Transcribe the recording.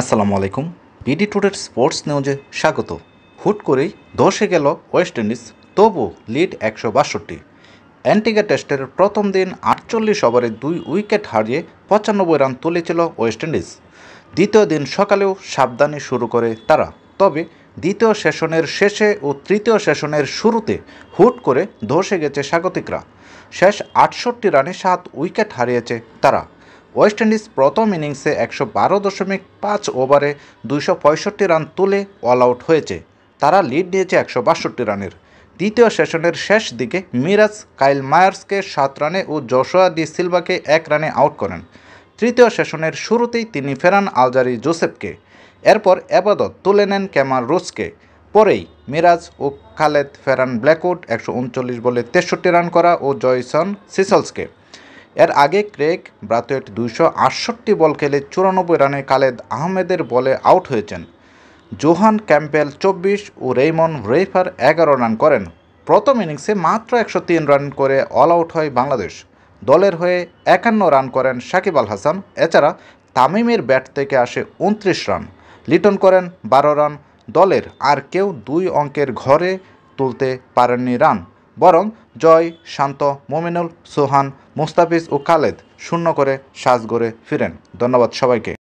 আসসালামু আলাইকুম BD টুডের sports নিউজে স্বাগত হুট করেই ধসে গেল ওয়েস্ট ইন্ডিজ তবু লিড একশো বাষট্টি অ্যান্টিগা টেস্টের প্রথম দিন আটচল্লিশ ওভারে দুই উইকেট হারিয়ে পঁচানব্বই রান তুলেছিল ওয়েস্ট ইন্ডিজ দ্বিতীয় দিন সকালেও সাবধানে শুরু করে তারা তবে দ্বিতীয় সেশনের শেষে ও তৃতীয় সেশনের শুরুতে হুট করে ধসে গেছে স্বাগতিকরা শেষ আটষট্টি রানে সাত উইকেট হারিয়েছে তারা ওয়েস্ট ইন্ডিজ প্রথম ইনিংসে একশো বারো দশমিক পাঁচ ওভারে দুইশো পঁয়ষট্টি রান তুলে অল আউট হয়েছে তারা লিড নিয়েছে একশো বাষট্টি রানের দ্বিতীয় সেশনের শেষ দিকে মিরাজ কাইল মায়ার্সকে সাত রানে ও জশোয়া ডি সিলভাকে এক রানে আউট করেন তৃতীয় সেশনের শুরুতেই তিনি ফেরান আলজারি জোসেফকে এরপর আবাদত তুলে নেন ক্যামার রোসকে পরেই মিরাজ ও খালেদ ফেরান ব্ল্যাকউড একশো উনচল্লিশ বলে তেষট্টি রান করা ও জয়সন সিসলসকে এর আগে ক্রেক ব্রাতোয়েট দুইশো আটষট্টি বল খেলে চুরানব্বই রানে খালেদ আহমেদের বলে আউট হয়েছেন জোহান ক্যাম্পেল চব্বিশ ও রেইমন রেফার এগারো রান করেন প্রথম ইনিংসে মাত্র একশো তিন রান করে অল আউট হয় বাংলাদেশ দলের হয়ে একান্ন রান করেন সাকিব আল হাসান এছাড়া তামিমের ব্যাট থেকে আসে উনত্রিশ রান লিটন করেন বারো রান দলের আর কেউ দুই অঙ্কের ঘরে তুলতে পারেননি রান বরং জয় শান্ত মোমিনুল সোহান মুস্তাফিজ ও খালেদ শূন্য করে সাজ গড়ে ফিরেন ধন্যবাদ সবাইকে